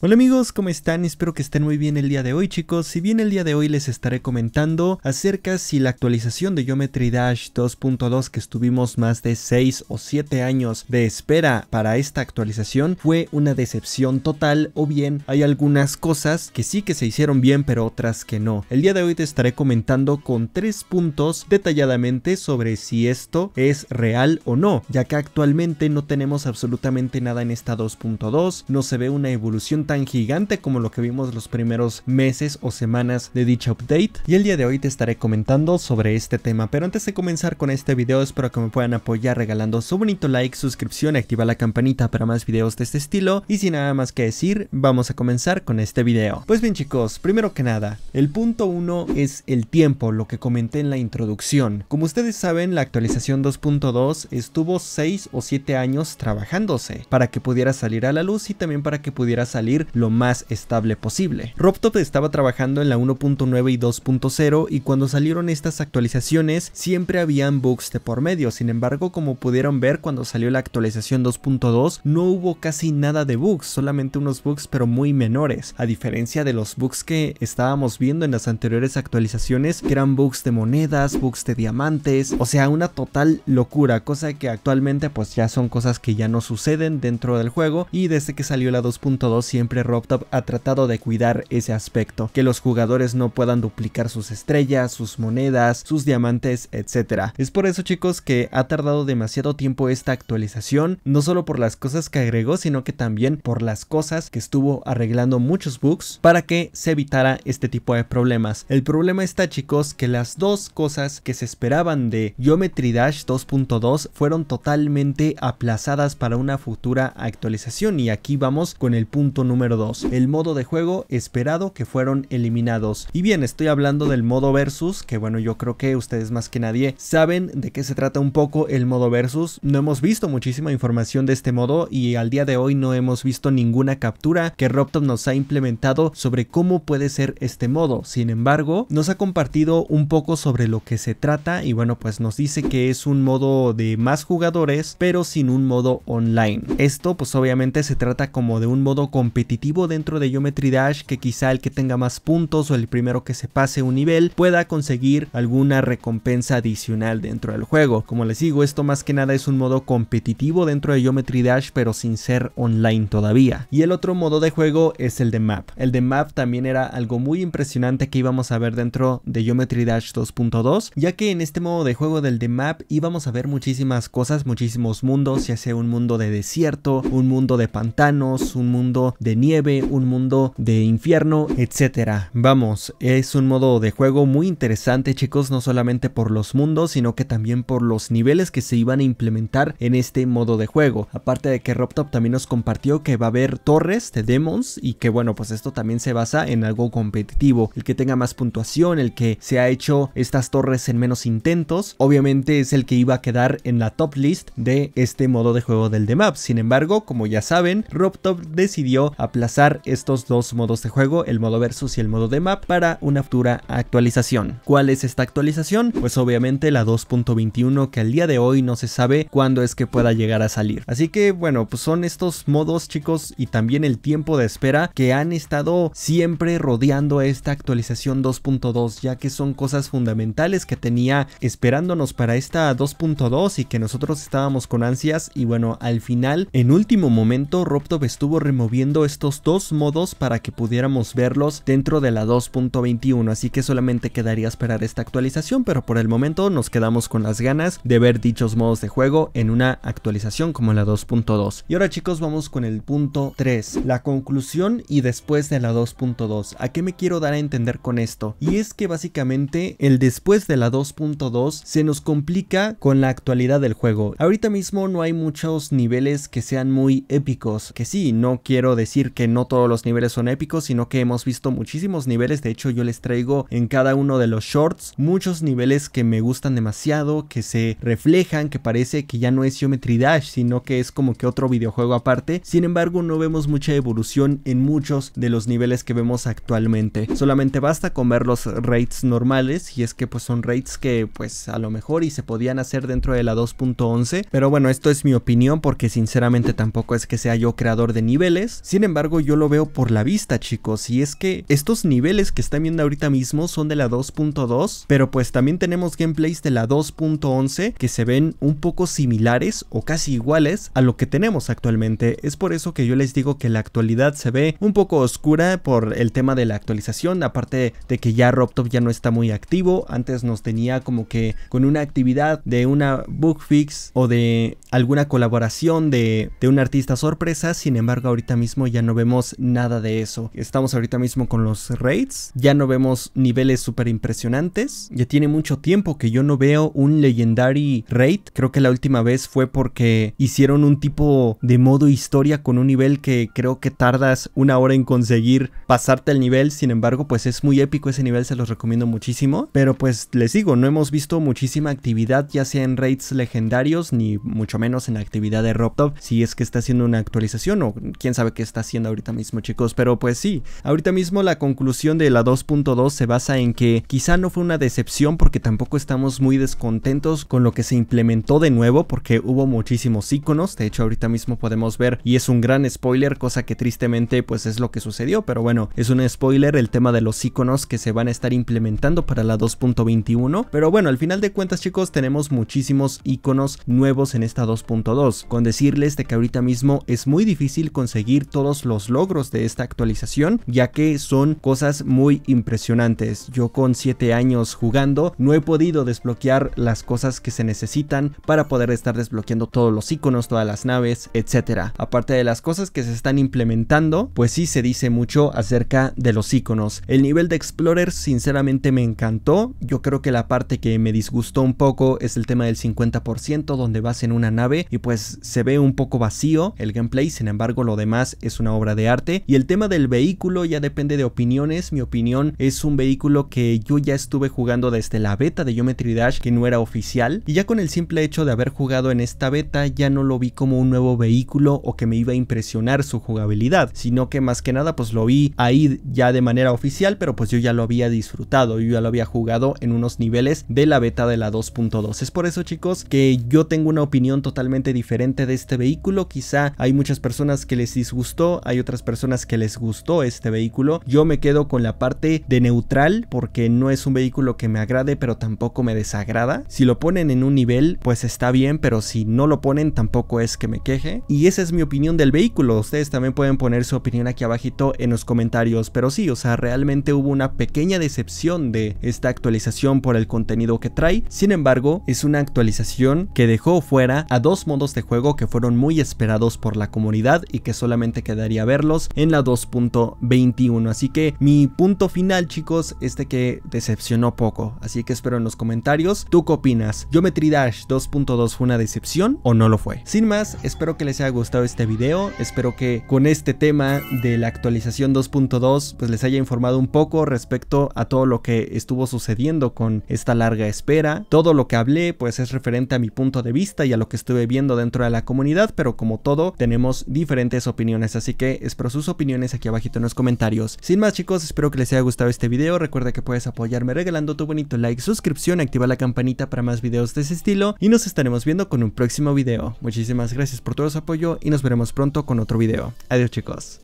Hola amigos, ¿cómo están? Espero que estén muy bien el día de hoy chicos. Si bien el día de hoy les estaré comentando acerca si la actualización de Geometry Dash 2.2 que estuvimos más de 6 o 7 años de espera para esta actualización fue una decepción total o bien hay algunas cosas que sí que se hicieron bien pero otras que no. El día de hoy te estaré comentando con 3 puntos detalladamente sobre si esto es real o no, ya que actualmente no tenemos absolutamente nada en esta 2.2, no se ve una evolución tan gigante como lo que vimos los primeros meses o semanas de dicha update y el día de hoy te estaré comentando sobre este tema. Pero antes de comenzar con este video espero que me puedan apoyar regalando su bonito like, suscripción y activar la campanita para más videos de este estilo y sin nada más que decir vamos a comenzar con este video. Pues bien chicos, primero que nada, el punto 1 es el tiempo, lo que comenté en la introducción. Como ustedes saben la actualización 2.2 estuvo 6 o 7 años trabajándose para que pudiera salir a la luz y también para que pudiera salir lo más estable posible. RobTop estaba trabajando en la 1.9 y 2.0 y cuando salieron estas actualizaciones siempre habían bugs de por medio, sin embargo como pudieron ver cuando salió la actualización 2.2 no hubo casi nada de bugs, solamente unos bugs pero muy menores, a diferencia de los bugs que estábamos viendo en las anteriores actualizaciones que eran bugs de monedas, bugs de diamantes, o sea una total locura, cosa que actualmente pues ya son cosas que ya no suceden dentro del juego y desde que salió la 2.2 siempre RobTop ha tratado de cuidar ese aspecto, que los jugadores no puedan duplicar sus estrellas, sus monedas, sus diamantes, etc. Es por eso chicos que ha tardado demasiado tiempo esta actualización, no solo por las cosas que agregó, sino que también por las cosas que estuvo arreglando muchos bugs para que se evitara este tipo de problemas. El problema está chicos que las dos cosas que se esperaban de Geometry Dash 2.2 fueron totalmente aplazadas para una futura actualización y aquí vamos con el punto número número 2, el modo de juego esperado que fueron eliminados. Y bien, estoy hablando del modo versus, que bueno, yo creo que ustedes más que nadie saben de qué se trata un poco el modo versus. No hemos visto muchísima información de este modo y al día de hoy no hemos visto ninguna captura que Robtop nos ha implementado sobre cómo puede ser este modo. Sin embargo, nos ha compartido un poco sobre lo que se trata y bueno, pues nos dice que es un modo de más jugadores, pero sin un modo online. Esto pues obviamente se trata como de un modo competitivo competitivo dentro de Geometry Dash que quizá el que tenga más puntos o el primero que se pase un nivel pueda conseguir alguna recompensa adicional dentro del juego. Como les digo, esto más que nada es un modo competitivo dentro de Geometry Dash pero sin ser online todavía. Y el otro modo de juego es el de map. El de map también era algo muy impresionante que íbamos a ver dentro de Geometry Dash 2.2 ya que en este modo de juego del de map íbamos a ver muchísimas cosas, muchísimos mundos, ya sea un mundo de desierto, un mundo de pantanos, un mundo de de nieve, un mundo de infierno, etcétera Vamos, es un modo de juego muy interesante chicos, no solamente por los mundos, sino que también por los niveles que se iban a implementar en este modo de juego. Aparte de que RobTop también nos compartió que va a haber torres de demons y que bueno, pues esto también se basa en algo competitivo. El que tenga más puntuación, el que se ha hecho estas torres en menos intentos, obviamente es el que iba a quedar en la top list de este modo de juego del demap. Sin embargo, como ya saben, RobTop decidió aplazar estos dos modos de juego, el modo versus y el modo de map, para una futura actualización. ¿Cuál es esta actualización? Pues obviamente la 2.21 que al día de hoy no se sabe cuándo es que pueda llegar a salir. Así que bueno, pues son estos modos chicos y también el tiempo de espera que han estado siempre rodeando esta actualización 2.2 ya que son cosas fundamentales que tenía esperándonos para esta 2.2 y que nosotros estábamos con ansias y bueno, al final en último momento RobTop estuvo removiendo estos dos modos para que pudiéramos verlos dentro de la 2.21, así que solamente quedaría esperar esta actualización, pero por el momento nos quedamos con las ganas de ver dichos modos de juego en una actualización como la 2.2. Y ahora chicos vamos con el punto 3, la conclusión y después de la 2.2. ¿A qué me quiero dar a entender con esto? Y es que básicamente el después de la 2.2 se nos complica con la actualidad del juego. Ahorita mismo no hay muchos niveles que sean muy épicos, que sí, no quiero decir que no todos los niveles son épicos, sino que hemos visto muchísimos niveles, de hecho yo les traigo en cada uno de los shorts muchos niveles que me gustan demasiado, que se reflejan, que parece que ya no es Geometry Dash, sino que es como que otro videojuego aparte, sin embargo no vemos mucha evolución en muchos de los niveles que vemos actualmente, solamente basta con ver los rates normales y es que pues son rates que pues a lo mejor y se podían hacer dentro de la 2.11, pero bueno esto es mi opinión porque sinceramente tampoco es que sea yo creador de niveles, sin embargo, yo lo veo por la vista, chicos, y es que estos niveles que están viendo ahorita mismo son de la 2.2, pero pues también tenemos gameplays de la 2.11 que se ven un poco similares o casi iguales a lo que tenemos actualmente. Es por eso que yo les digo que la actualidad se ve un poco oscura por el tema de la actualización, aparte de que ya RobTop ya no está muy activo, antes nos tenía como que con una actividad de una bug fix o de alguna colaboración de, de un artista sorpresa, sin embargo ahorita mismo ya ya no vemos nada de eso. Estamos ahorita mismo con los raids, ya no vemos niveles súper impresionantes. Ya tiene mucho tiempo que yo no veo un Legendary Raid. Creo que la última vez fue porque hicieron un tipo de modo historia con un nivel que creo que tardas una hora en conseguir pasarte el nivel. Sin embargo, pues es muy épico ese nivel, se los recomiendo muchísimo. Pero pues les digo, no hemos visto muchísima actividad, ya sea en raids legendarios, ni mucho menos en la actividad de RobTop, si es que está haciendo una actualización o quién sabe qué está haciendo haciendo ahorita mismo chicos, pero pues sí, ahorita mismo la conclusión de la 2.2 se basa en que quizá no fue una decepción porque tampoco estamos muy descontentos con lo que se implementó de nuevo porque hubo muchísimos iconos, de hecho ahorita mismo podemos ver y es un gran spoiler, cosa que tristemente pues es lo que sucedió, pero bueno, es un spoiler el tema de los iconos que se van a estar implementando para la 2.21, pero bueno, al final de cuentas chicos tenemos muchísimos iconos nuevos en esta 2.2, con decirles de que ahorita mismo es muy difícil conseguir todos los logros de esta actualización, ya que son cosas muy impresionantes. Yo con 7 años jugando no he podido desbloquear las cosas que se necesitan para poder estar desbloqueando todos los iconos, todas las naves, etcétera, Aparte de las cosas que se están implementando, pues sí se dice mucho acerca de los iconos. El nivel de Explorer sinceramente me encantó. Yo creo que la parte que me disgustó un poco es el tema del 50% donde vas en una nave y pues se ve un poco vacío el gameplay, sin embargo lo demás es una obra de arte. Y el tema del vehículo ya depende de opiniones. Mi opinión es un vehículo que yo ya estuve jugando desde la beta de Geometry Dash que no era oficial. Y ya con el simple hecho de haber jugado en esta beta ya no lo vi como un nuevo vehículo o que me iba a impresionar su jugabilidad. Sino que más que nada pues lo vi ahí ya de manera oficial pero pues yo ya lo había disfrutado. Yo ya lo había jugado en unos niveles de la beta de la 2.2. Es por eso chicos que yo tengo una opinión totalmente diferente de este vehículo. Quizá hay muchas personas que les disgustó hay otras personas que les gustó este vehículo. Yo me quedo con la parte de neutral porque no es un vehículo que me agrade pero tampoco me desagrada. Si lo ponen en un nivel pues está bien pero si no lo ponen tampoco es que me queje. Y esa es mi opinión del vehículo. Ustedes también pueden poner su opinión aquí abajito en los comentarios. Pero sí, o sea, realmente hubo una pequeña decepción de esta actualización por el contenido que trae. Sin embargo, es una actualización que dejó fuera a dos modos de juego que fueron muy esperados por la comunidad y que solamente quedaron Daría verlos en la 2.21. Así que mi punto final, chicos, este que decepcionó poco. Así que espero en los comentarios, ¿tú qué opinas? ¿Geometry Dash 2.2 fue una decepción o no lo fue? Sin más, espero que les haya gustado este video. Espero que con este tema de la actualización 2.2 pues les haya informado un poco respecto a todo lo que estuvo sucediendo con esta larga espera. Todo lo que hablé pues es referente a mi punto de vista y a lo que estuve viendo dentro de la comunidad, pero como todo tenemos diferentes opiniones así así que espero sus opiniones aquí abajito en los comentarios. Sin más chicos, espero que les haya gustado este video, recuerda que puedes apoyarme regalando tu bonito like, suscripción, activa la campanita para más videos de ese estilo y nos estaremos viendo con un próximo video. Muchísimas gracias por todo su apoyo y nos veremos pronto con otro video. Adiós chicos.